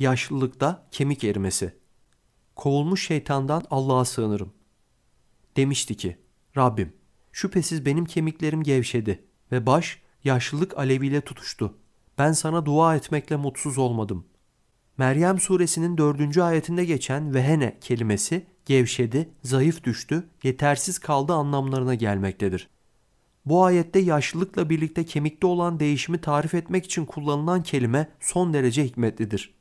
yaşlılıkta kemik erimesi. Kovulmuş şeytandan Allah'a sığınırım. Demişti ki, Rabbim, şüphesiz benim kemiklerim gevşedi ve baş yaşlılık aleviyle tutuştu. Ben sana dua etmekle mutsuz olmadım. Meryem suresinin dördüncü ayetinde geçen vehene kelimesi gevşedi, zayıf düştü, yetersiz kaldı anlamlarına gelmektedir. Bu ayette yaşlılıkla birlikte kemikte olan değişimi tarif etmek için kullanılan kelime son derece hikmetlidir.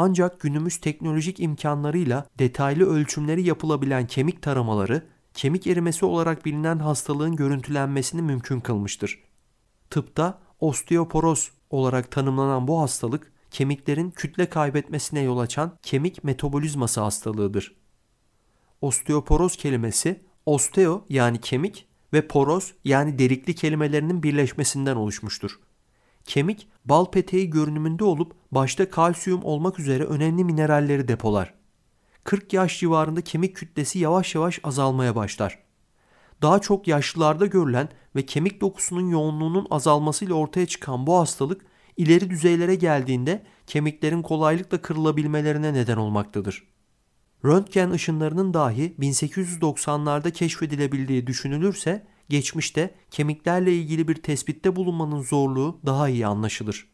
Ancak günümüz teknolojik imkanlarıyla detaylı ölçümleri yapılabilen kemik taramaları, kemik erimesi olarak bilinen hastalığın görüntülenmesini mümkün kılmıştır. Tıpta osteoporoz olarak tanımlanan bu hastalık, kemiklerin kütle kaybetmesine yol açan kemik metabolizması hastalığıdır. Osteoporoz kelimesi osteo yani kemik ve poroz yani delikli kelimelerinin birleşmesinden oluşmuştur. Kemik bal peteği görünümünde olup başta kalsiyum olmak üzere önemli mineralleri depolar. 40 yaş civarında kemik kütlesi yavaş yavaş azalmaya başlar. Daha çok yaşlılarda görülen ve kemik dokusunun yoğunluğunun azalmasıyla ortaya çıkan bu hastalık ileri düzeylere geldiğinde kemiklerin kolaylıkla kırılabilmelerine neden olmaktadır. Röntgen ışınlarının dahi 1890'larda keşfedilebildiği düşünülürse geçmişte kemiklerle ilgili bir tespitte bulunmanın zorluğu daha iyi anlaşılır.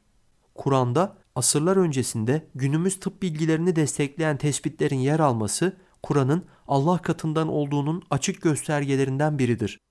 Kur'an'da asırlar öncesinde günümüz tıp bilgilerini destekleyen tespitlerin yer alması Kur'an'ın Allah katından olduğunun açık göstergelerinden biridir.